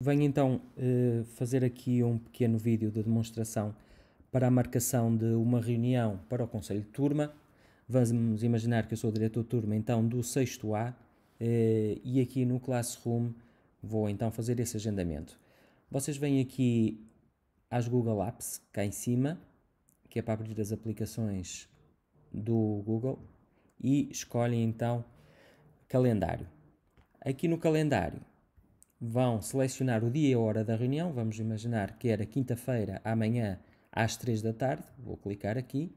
Venho então eh, fazer aqui um pequeno vídeo de demonstração para a marcação de uma reunião para o Conselho de Turma. Vamos imaginar que eu sou diretor de turma então do 6 A eh, e aqui no Classroom vou então fazer esse agendamento. Vocês vêm aqui às Google Apps, cá em cima, que é para abrir as aplicações do Google e escolhem então calendário. Aqui no calendário vão selecionar o dia e a hora da reunião. Vamos imaginar que era quinta-feira, amanhã, às 3 da tarde. Vou clicar aqui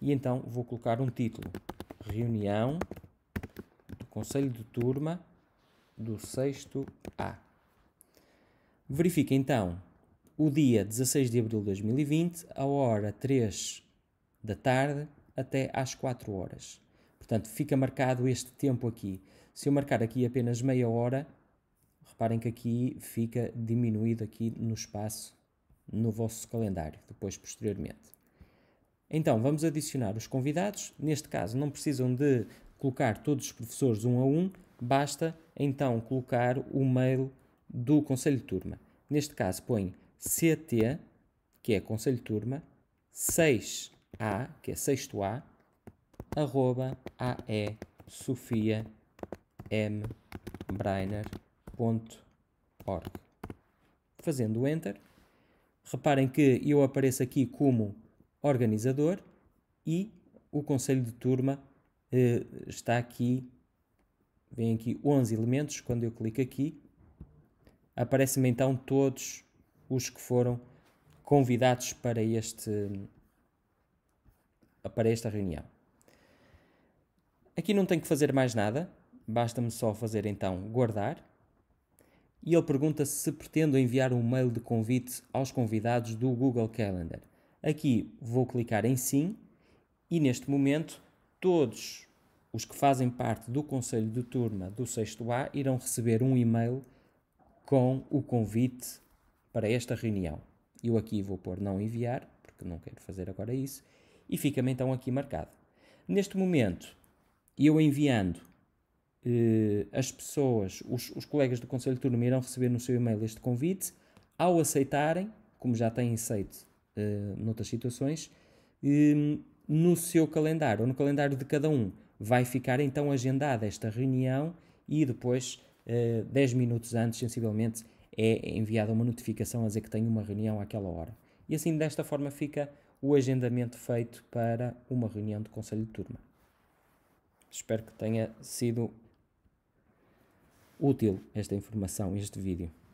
e então vou colocar um título: Reunião do Conselho de Turma do 6 A. Verifique então o dia 16 de abril de 2020, a hora 3 da tarde até às 4 horas. Portanto, fica marcado este tempo aqui. Se eu marcar aqui apenas meia hora, reparem que aqui fica diminuído aqui no espaço no vosso calendário, depois posteriormente. Então, vamos adicionar os convidados. Neste caso, não precisam de colocar todos os professores um a um, basta então colocar o mail do Conselho de Turma. Neste caso, põe CT, que é Conselho de Turma, 6A, que é 6A, arroba ae sofia m breiner Fazendo o Enter, reparem que eu apareço aqui como organizador e o conselho de turma eh, está aqui, vem aqui 11 elementos, quando eu clico aqui, aparecem-me então todos os que foram convidados para, este, para esta reunião. Aqui não tenho que fazer mais nada, basta-me só fazer então guardar e ele pergunta -se, se pretendo enviar um mail de convite aos convidados do Google Calendar. Aqui vou clicar em sim e neste momento todos os que fazem parte do conselho de turma do 6 A irão receber um e-mail com o convite para esta reunião. Eu aqui vou pôr não enviar, porque não quero fazer agora isso, e fica-me então aqui marcado. Neste momento, eu enviando eh, as pessoas, os, os colegas do Conselho de Turma irão receber no seu e-mail este convite. Ao aceitarem, como já têm aceito eh, noutras situações, ehm, no seu calendário ou no calendário de cada um vai ficar então agendada esta reunião e depois, uh, eh, 10 minutos antes, sensivelmente, é enviada uma notificação a dizer que tem uma reunião àquela hora. E assim, desta forma, fica o agendamento feito para uma reunião do Conselho de Turma. Espero que tenha sido útil esta informação, este vídeo.